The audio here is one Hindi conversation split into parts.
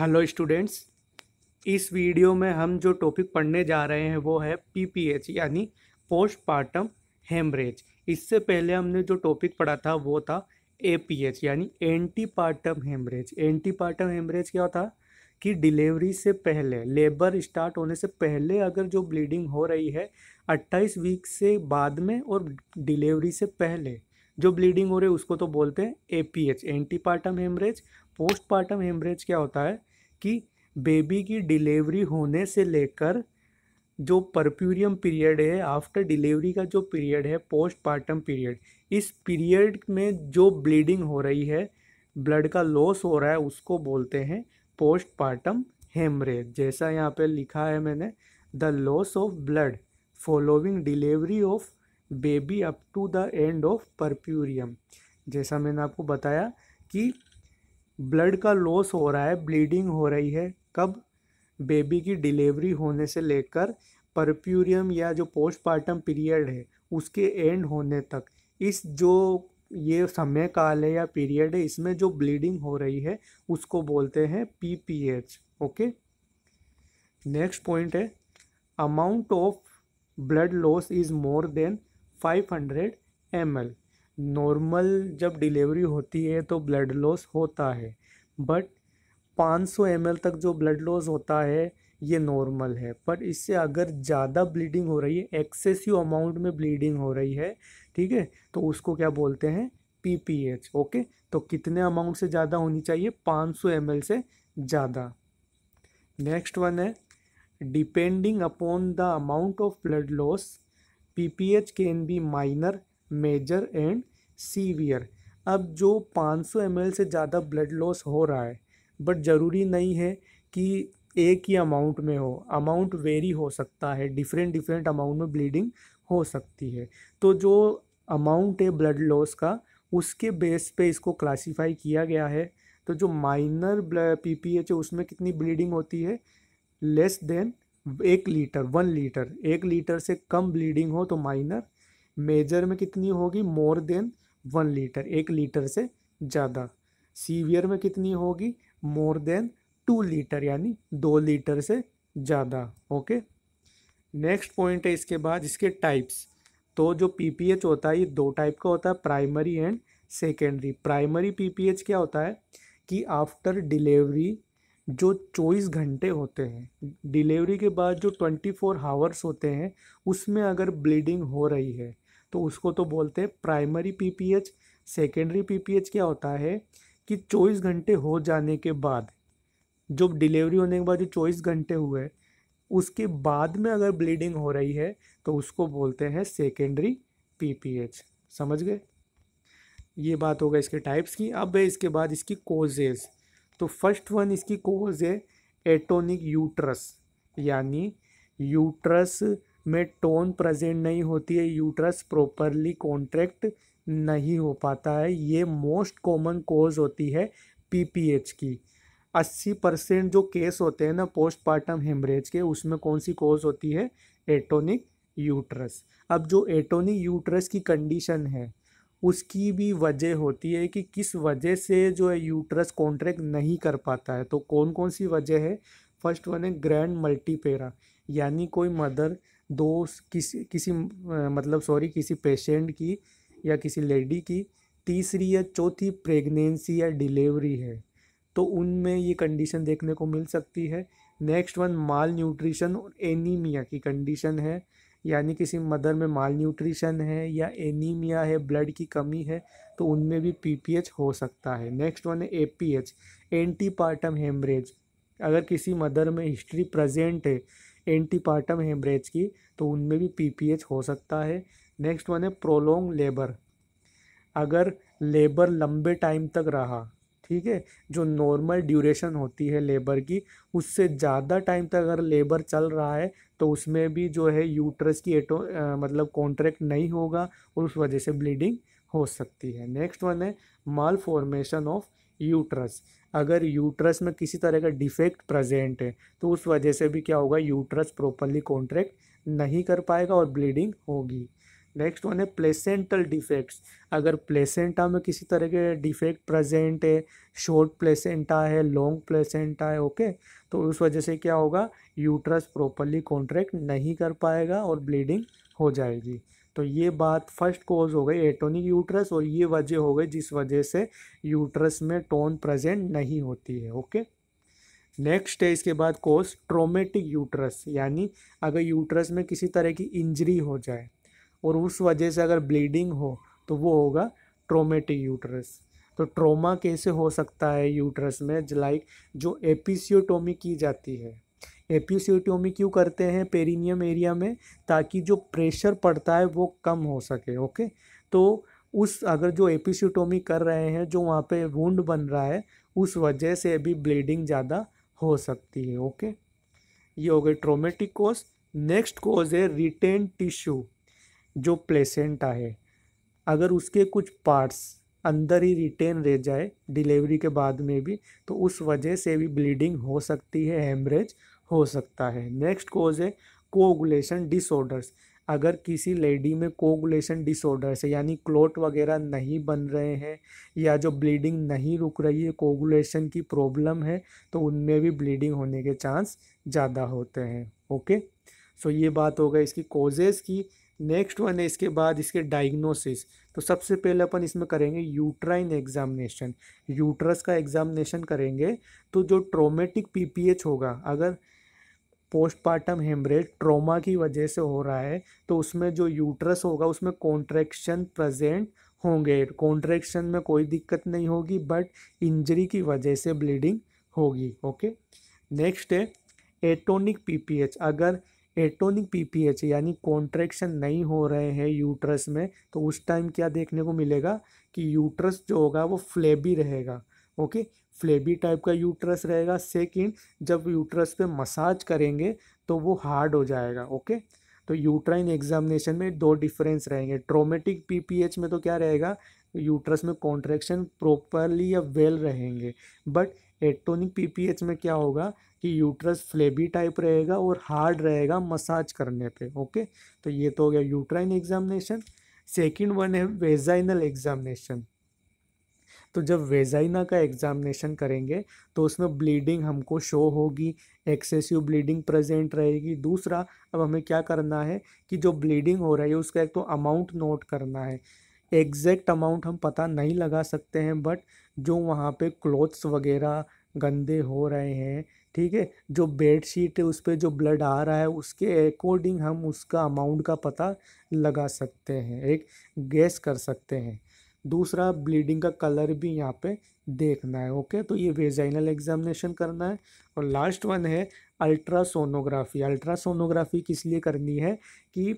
हेलो स्टूडेंट्स इस वीडियो में हम जो टॉपिक पढ़ने जा रहे हैं वो है पीपीएच यानी पोस्टपार्टम हेमरेज इससे पहले हमने जो टॉपिक पढ़ा था वो था एपीएच यानी एंटीपार्टम हेमरेज एंटीपार्टम हेमरेज क्या था कि डिलीवरी से पहले लेबर स्टार्ट होने से पहले अगर जो ब्लीडिंग हो रही है 28 वीक से बाद में और डिलीवरी से पहले जो ब्लीडिंग हो रही है उसको तो बोलते हैं APH antepartum haemorrhage postpartum haemorrhage क्या होता है कि बेबी की डिलीवरी होने से लेकर जो परप्यूरियम पीरियड है आफ्टर डिलीवरी का जो पीरियड है पोस्टपार्टम पीरियड इस पीरियड में जो ब्लीडिंग हो रही है ब्लड का लॉस हो रहा है उसको बोलते हैं पोस्टपार्टम हेमरेज जैसा यहाँ पे लिखा है मैंने the loss of blood following delivery of baby up to the end of puerperium जैसा मैंने आपको बताया कि ब्लड का लॉस हो रहा है ब्लीडिंग हो रही है कब बेबी की डिलीवरी होने से लेकर परप्यूरियम या जो पोस्टपार्टम पीरियड है उसके एंड होने तक इस जो ये समय काल है या पीरियड है इसमें जो ब्लीडिंग हो रही है उसको बोलते हैं P P H okay next point है amount of blood loss is more than 500 ml normal जब डिलीवरी होती है तो ब्लड लॉस होता है बट 500 एम तक जो ब्लड लॉस होता है ये नॉर्मल है पर इससे अगर ज़्यादा ब्लीडिंग हो रही है एक्सेसिव अमाउंट में ब्लीडिंग हो रही है ठीक है तो उसको क्या बोलते हैं पी ओके तो कितने अमाउंट से ज़्यादा होनी चाहिए 500 सौ से ज़्यादा नेक्स्ट वन है depending upon the amount of blood loss H can be minor major and severe अब जो 500 सौ से ज़्यादा ब्लड लॉस हो रहा है बट ज़रूरी नहीं है कि एक ही अमाउंट में हो अमाउंट वेरी हो सकता है डिफरेंट डिफरेंट अमाउंट में ब्लीडिंग हो सकती है तो जो अमाउंट है ब्लड लॉस का उसके बेस पे इसको क्लासिफाई किया गया है तो जो माइनर पी पी एच है उसमें कितनी ब्लीडिंग होती है लेस देन एक लीटर वन लीटर एक लीटर से कम ब्लीडिंग हो तो माइनर मेजर में कितनी होगी मोर देन वन लीटर एक लीटर से ज़्यादा सीवियर में कितनी होगी मोर देन टू लीटर यानी दो लीटर से ज़्यादा ओके नेक्स्ट पॉइंट है इसके बाद इसके टाइप्स तो जो पीपीएच होता है ये दो टाइप का होता है primary and secondary primary PPH क्या होता है कि आफ्टर डिलीवरी जो चौबीस घंटे होते हैं डिलीवरी के बाद जो ट्वेंटी फोर हावर्स होते हैं उसमें अगर ब्लीडिंग हो रही है तो उसको तो बोलते हैं प्राइमरी पीपीएच सेकेंडरी पीपीएच क्या होता है कि चौबीस घंटे हो जाने के बाद जो डिलीवरी होने के बाद जो चौबीस घंटे हुए उसके बाद में अगर ब्लीडिंग हो रही है तो उसको बोलते हैं सेकेंडरी पीपीएच समझ गए ये बात होगा इसके टाइप्स की अब है इसके बाद इसकी कोजेज तो फर्स्ट वन इसकी कोज है एटोनिक यूट्रस यानी यूट्रस में टोन प्रेजेंट नहीं होती है यूट्रस प्रॉपरली कॉन्ट्रैक्ट नहीं हो पाता है ये मोस्ट कॉमन कोज होती है पीपीएच की अस्सी परसेंट जो केस होते हैं ना पोस्टपार्टम हेमरेज के उसमें कौन सी कोज होती है एटोनिक यूट्रस अब जो एटोनिक यूट्रस की कंडीशन है उसकी भी वजह होती है कि किस वजह से जो है यूट्रस कॉन्ट्रैक्ट नहीं कर पाता है तो कौन कौन सी वजह है फर्स्ट वन है ग्रैंड मल्टीपेरा यानी कोई मदर दो किसी किसी मतलब सॉरी किसी पेशेंट की या किसी लेडी की तीसरी या चौथी प्रेगनेंसी या डिलीवरी है तो उनमें ये कंडीशन देखने को मिल सकती है नेक्स्ट वन माल न्यूट्रिशन और एनीमिया की कंडीशन है यानी किसी मदर में माल न्यूट्रिशन है या एनीमिया है ब्लड की कमी है तो उनमें भी पीपीएच हो सकता है नेक्स्ट वन है एपीएच एंटीपार्टम हेमरेज अगर किसी मदर में हिस्ट्री प्रेजेंट है एंटीपार्टम हेमरेज की तो उनमें भी पीपीएच हो सकता है नेक्स्ट वन है प्रोलोंग लेबर अगर लेबर लंबे टाइम तक रहा ठीक है जो नॉर्मल ड्यूरेशन होती है लेबर की उससे ज़्यादा टाइम तक अगर लेबर चल रहा है तो उसमें भी जो है यूट्रस की एटो आ, मतलब कॉन्ट्रैक्ट नहीं होगा और उस वजह से ब्लीडिंग हो सकती है नेक्स्ट वन है माल फॉर्मेशन ऑफ यूट्रस अगर यूट्रस में किसी तरह का डिफेक्ट प्रेजेंट है तो उस वजह से भी क्या होगा यूट्रस प्रॉपरली कॉन्ट्रैक्ट नहीं कर पाएगा और ब्लीडिंग होगी नेक्स्ट वन है प्लेसेंटल डिफेक्ट्स अगर प्लेसेंटा में किसी तरह के डिफेक्ट प्रेजेंट है शॉर्ट प्लेसेंटा है लॉन्ग प्लेसेंटा है ओके तो उस वजह से क्या होगा यूट्रस प्रॉपरली कॉन्ट्रैक्ट नहीं कर पाएगा और ब्लीडिंग हो जाएगी तो ये बात फर्स्ट कॉज हो गई एटोनिक यूट्रस और ये वजह हो गई जिस वजह से यूट्रस में टोन प्रेजेंट नहीं होती है ओके नेक्स्ट है इसके बाद कोर्स ट्रोमेटिक यूट्रस यानी अगर यूट्रस में किसी तरह की इंजरी हो जाए और उस वजह से अगर ब्लीडिंग हो तो वो होगा ट्रोमेटिक यूट्रस तो ट्रोमा कैसे हो सकता है यूट्रस में लाइक जो एपिसियोटोमी की जाती है एप्यूसीटोमी क्यों करते हैं पेरिनियम एरिया में ताकि जो प्रेशर पड़ता है वो कम हो सके ओके तो उस अगर जो एपीसीटोमी कर रहे हैं जो वहाँ पे वुंड बन रहा है उस वजह से अभी ब्लीडिंग ज़्यादा हो सकती है ओके ये हो गए ट्रोमेटिक कोज नेक्स्ट कोज है रिटेन टिश्यू जो प्लेसेंटा है अगर उसके कुछ पार्ट्स अंदर ही रिटेन रह जाए डिलीवरी के बाद में भी तो उस वजह से भी ब्लीडिंग हो सकती है हेमरेज हो सकता है नेक्स्ट कोज है कोगुलेशन डिसऑर्डर्स अगर किसी लेडी में कोगुलेशन डिसऑर्डर्स है यानी क्लोट वगैरह नहीं बन रहे हैं या जो ब्लीडिंग नहीं रुक रही है कोगुलेशन की प्रॉब्लम है तो उनमें भी ब्लीडिंग होने के चांस ज़्यादा होते हैं ओके सो ये बात हो गई इसकी कोजेज़ की नेक्स्ट वन है इसके बाद इसके डायग्नोसिस तो सबसे पहले अपन इसमें करेंगे यूट्राइन एग्जामिनेशन यूट्रस का एग्जामिनेशन करेंगे तो जो ट्रोमेटिक पीपीएच होगा अगर पोस्टपार्टम हेमरेज ट्रोमा की वजह से हो रहा है तो उसमें जो यूट्रस होगा उसमें कॉन्ट्रेक्शन प्रेजेंट होंगे कॉन्ट्रेक्शन में कोई दिक्कत नहीं होगी बट इंजरी की वजह से ब्लीडिंग होगी ओके नेक्स्ट है एटोनिक पीपीएच अगर एटोनिक पीपीएच यानी कॉन्ट्रेक्शन नहीं हो रहे हैं यूट्रस में तो उस टाइम क्या देखने को मिलेगा कि यूट्रस जो होगा वो फ्लेबी रहेगा ओके फ्लेबी टाइप का यूट्रस रहेगा सेकंड जब यूट्रस पे मसाज करेंगे तो वो हार्ड हो जाएगा ओके तो यूट्राइन एग्जामिनेशन में दो डिफरेंस रहेंगे ट्रोमेटिक पीपीएच में तो क्या रहेगा यूट्रस में कॉन्ट्रैक्शन प्रॉपरली या वेल रहेंगे बट एटोनिक पीपीएच में क्या होगा कि यूट्रस फ्लेबी टाइप रहेगा और हार्ड रहेगा मसाज करने पे ओके तो ये तो हो गया यूट्राइन एग्जामिनेशन सेकंड वन है वेजाइनल एग्जामिनेशन तो जब वेजाइना का एग्ज़ामिनेशन करेंगे तो उसमें ब्लीडिंग हमको शो होगी एक्सेसिव ब्लीडिंग प्रेजेंट रहेगी दूसरा अब हमें क्या करना है कि जो ब्लीडिंग हो रही है उसका एक तो अमाउंट नोट करना है एग्जैक्ट अमाउंट हम पता नहीं लगा सकते हैं बट जो वहाँ पे क्लोथ्स वगैरह गंदे हो रहे हैं ठीक है जो बेड शीट है उस पर जो ब्लड आ रहा है उसके अकॉर्डिंग हम उसका अमाउंट का पता लगा सकते हैं एक गैस कर सकते हैं दूसरा ब्लीडिंग का कलर भी यहाँ पे देखना है ओके तो ये वेजाइनल एग्जामिनेशन करना है और लास्ट वन है अल्ट्रासोनोग्राफी अल्ट्रासोनोग्राफी किस लिए करनी है कि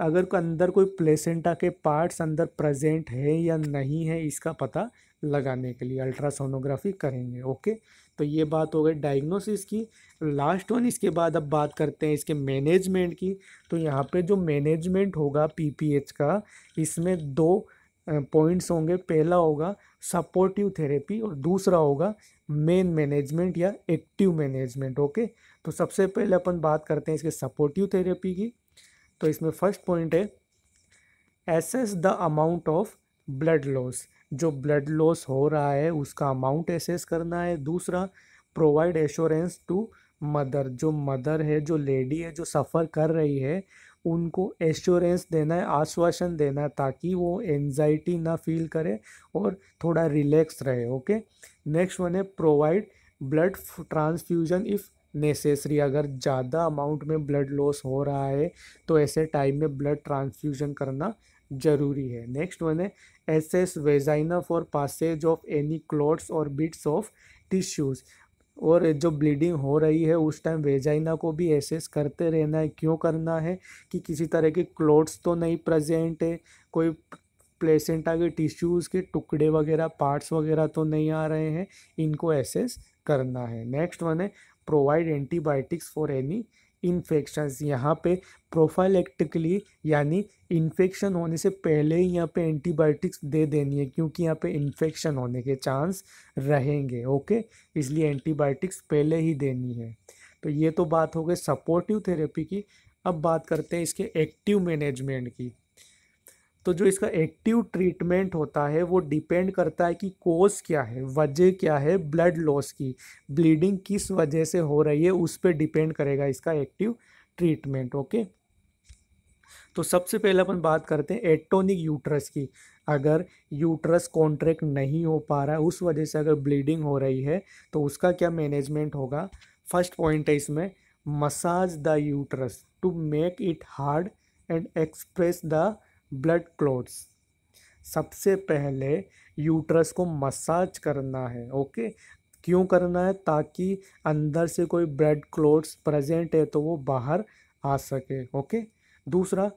अगर अंदर कोई प्लेसेंटा के पार्ट्स अंदर प्रेजेंट है या नहीं है इसका पता लगाने के लिए अल्ट्रासोनोग्राफी करेंगे ओके तो ये बात हो गई डायग्नोसिस की लास्ट वन इसके बाद अब बात करते हैं इसके मैनेजमेंट की तो यहाँ पे जो मैनेजमेंट होगा पीपीएच का इसमें दो पॉइंट्स होंगे पहला होगा सपोर्टिव थेरेपी और दूसरा होगा मेन मैनेजमेंट या एक्टिव मैनेजमेंट ओके तो सबसे पहले अपन बात करते हैं इसके सपोर्टिव थेरेपी की तो इसमें फर्स्ट पॉइंट है assess the amount of blood loss जो ब्लड लॉस हो रहा है उसका अमाउंट एसेस करना है दूसरा प्रोवाइड एश्योरेंस टू मदर जो मदर है जो लेडी है जो सफ़र कर रही है उनको एश्योरेंस देना है आश्वासन देना है ताकि वो एनजाइटी ना फील करे और थोड़ा रिलैक्स रहे ओके नेक्स्ट वन है provide blood transfusion if necessary अगर ज़्यादा अमाउंट में ब्लड लॉस हो रहा है तो ऐसे टाइम में ब्लड ट्रांसफ्यूजन करना जरूरी है नेक्स्ट वन है assess vagina for passage of any clots और बिट्स ऑफ टिश्यूज़ और जो ब्लीडिंग हो रही है उस टाइम वेजाइना को भी एसेस करते रहना है क्यों करना है कि किसी तरह के क्लोट्स तो नहीं प्रेजेंट है कोई प्लेसेंटा के टिश्यूज़ के टुकड़े वगैरह पार्ट्स वगैरह तो नहीं आ रहे हैं इनको एसेस करना है नेक्स्ट वन है provide antibiotics for any infections यहाँ पे प्रोफाइलेक्टिकली यानी इन्फेक्शन होने से पहले ही यहाँ पे एंटीबायोटिक्स दे देनी है क्योंकि यहाँ पे इन्फेक्शन होने के चांस रहेंगे ओके इसलिए एंटीबायोटिक्स पहले ही देनी है तो ये तो बात हो गई सपोर्टिव थेरेपी की अब बात करते हैं इसके एक्टिव मैनेजमेंट की तो जो इसका एक्टिव ट्रीटमेंट होता है वो डिपेंड करता है कि कोज क्या है वजह क्या है ब्लड लॉस की ब्लीडिंग किस वजह से हो रही है उस पर डिपेंड करेगा इसका एक्टिव ट्रीटमेंट ओके तो सबसे पहले अपन बात करते हैं एटोनिक यूट्रस की अगर यूट्रस कॉन्ट्रैक्ट नहीं हो पा रहा है उस वजह से अगर ब्लीडिंग हो रही है तो उसका क्या मैनेजमेंट होगा फर्स्ट पॉइंट है इसमें massage the uterus to make it hard and express the blood clots सबसे पहले यूट्रस को मसाज करना है ओके क्यों करना है ताकि अंदर से कोई ब्लड क्लोथ्स प्रेजेंट है तो वो बाहर आ सके ओके दूसरा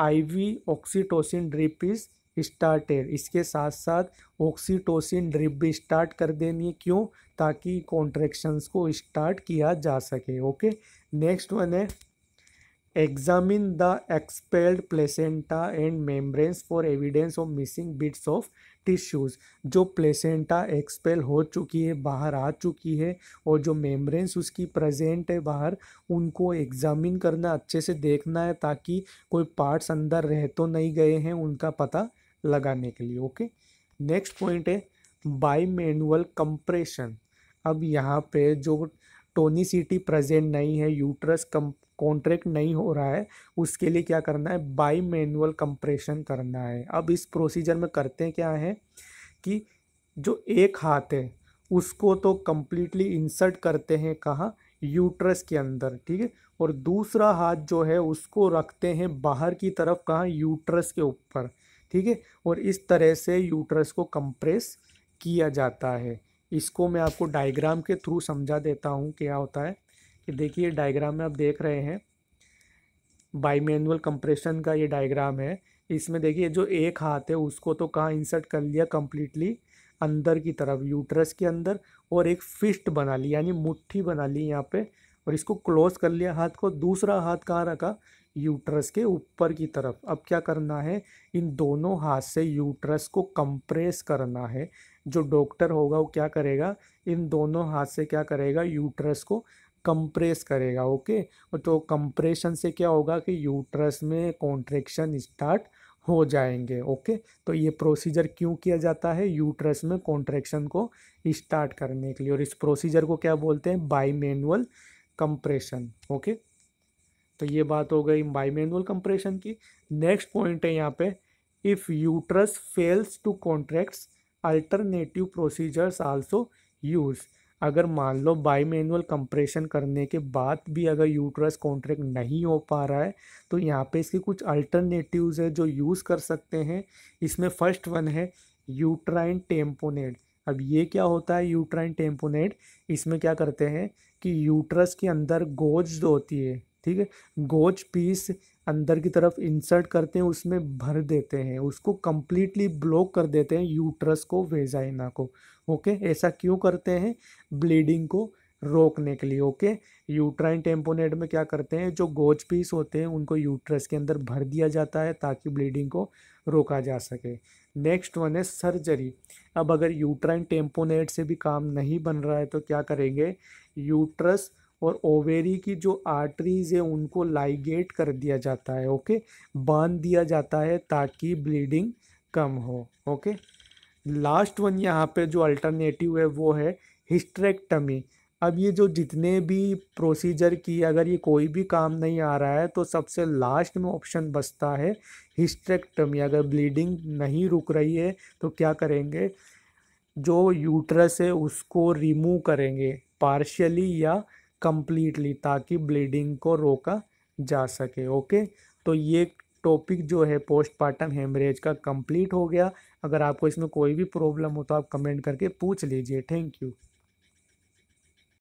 IV oxytocin drip is started इसके साथ साथ ऑक्सीटोसिन ड्रिप भी स्टार्ट कर देनी है क्यों ताकि कॉन्ट्रेक्शंस को स्टार्ट किया जा सके ओके नेक्स्ट वन है examine the expelled placenta and membranes for evidence of missing bits of tissues जो प्लेसेंटा एक्सपेल हो चुकी है बाहर आ चुकी है और जो मेम्ब्रेन्स उसकी प्रेजेंट है बाहर उनको एग्जामिन करना अच्छे से देखना है ताकि कोई पार्ट्स अंदर रह तो नहीं गए हैं उनका पता लगाने के लिए ओके नेक्स्ट पॉइंट है बाई मैनुअल कंप्रेशन अब यहाँ पे जो टोनिसिटी प्रेजेंट नहीं है यूट्रस कम कॉन्ट्रैक्ट नहीं हो रहा है उसके लिए क्या करना है बाई मैनुअल कंप्रेशन करना है अब इस प्रोसीजर में करते हैं क्या है कि जो एक हाथ है उसको तो कम्प्लीटली इंसर्ट करते हैं कहाँ यूट्रस के अंदर ठीक है और दूसरा हाथ जो है उसको रखते हैं बाहर की तरफ कहाँ यूट्रस के ऊपर ठीक है और इस तरह से यूट्रस को कंप्रेस किया जाता है इसको मैं आपको डायग्राम के थ्रू समझा देता हूँ क्या होता है कि देखिए डायग्राम में आप देख रहे हैं बाई मैनुअल कंप्रेशन का ये डायग्राम है इसमें देखिए जो एक हाथ है उसको तो कहाँ इंसर्ट कर लिया कम्प्लीटली अंदर की तरफ यूट्रस के अंदर और एक फिस्ट बना ली यानी मुट्ठी बना ली यहाँ पे और इसको क्लोज कर लिया हाथ को दूसरा हाथ कहाँ रखा यूट्रस के ऊपर की तरफ अब क्या करना है इन दोनों हाथ से यूट्रस को कंप्रेस करना है जो डॉक्टर होगा वो क्या करेगा इन दोनों हाथ से क्या करेगा यूट्रस को कंप्रेस करेगा ओके और तो कंप्रेशन से क्या होगा कि यूट्रस में कॉन्ट्रेक्शन स्टार्ट हो जाएंगे ओके तो ये प्रोसीजर क्यों किया जाता है यूट्रस में कॉन्ट्रेक्शन को स्टार्ट करने के लिए और इस प्रोसीजर को क्या बोलते हैं बाई मैनुअल कंप्रेशन ओके तो ये बात हो गई बाई मैनुअल कंप्रेशन की नेक्स्ट पॉइंट है यहाँ पे if uterus fails to contracts alternative procedures also use अगर मान लो बाई मैनुअल कंप्रेशन करने के बाद भी अगर यूट्रस कॉन्ट्रैक्ट नहीं हो पा रहा है तो यहाँ पे इसके कुछ अल्टरनेटिव्स है जो यूज़ कर सकते हैं इसमें फर्स्ट वन है यूट्राइन टेम्पोनेट अब ये क्या होता है यूट्राइन टेम्पोनेट इसमें क्या करते हैं कि यूट्रस के अंदर गोज होती है ठीक है गोज पीस अंदर की तरफ इंसर्ट करते हैं उसमें भर देते हैं उसको कम्प्लीटली ब्लॉक कर देते हैं यूट्रस को वेजाइना को ओके ऐसा क्यों करते हैं ब्लीडिंग को रोकने के लिए ओके यूट्राइन टेम्पोनेट में क्या करते हैं जो गोज पीस होते हैं उनको यूट्रस के अंदर भर दिया जाता है ताकि ब्लीडिंग को रोका जा सके नेक्स्ट वन है सर्जरी अब अगर यूट्राइन टेम्पोनेट से भी काम नहीं बन रहा है तो क्या करेंगे यूट्रस और ओवेरी की जो आर्टरीज है उनको लाइगेट कर दिया जाता है ओके बांध दिया जाता है ताकि ब्लीडिंग कम हो ओके लास्ट वन यहाँ पे जो अल्टरनेटिव है वो है हिस्ट्रेक्टमी अब ये जो जितने भी प्रोसीजर की अगर ये कोई भी काम नहीं आ रहा है तो सबसे लास्ट में ऑप्शन बचता है हिस्ट्रेक्टमी अगर ब्लीडिंग नहीं रुक रही है तो क्या करेंगे जो यूट्रस है उसको रिमूव करेंगे पार्शियली या कम्प्लीटली ताकि ब्लीडिंग को रोका जा सके ओके तो ये टॉपिक जो है पोस्टपार्टम हेमरेज का कंप्लीट हो गया अगर आपको इसमें कोई भी प्रॉब्लम हो तो आप कमेंट करके पूछ लीजिए थैंक यू